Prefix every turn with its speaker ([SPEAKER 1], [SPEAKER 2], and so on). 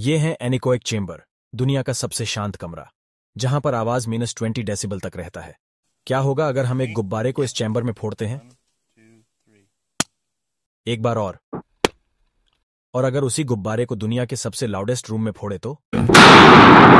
[SPEAKER 1] ये है एनिकोइक चेम्बर दुनिया का सबसे शांत कमरा जहां पर आवाज माइनस ट्वेंटी डेसिबल तक रहता है क्या होगा अगर हम एक गुब्बारे को इस चैम्बर में फोड़ते हैं एक बार और और अगर उसी गुब्बारे को दुनिया के सबसे लाउडेस्ट रूम में फोड़े तो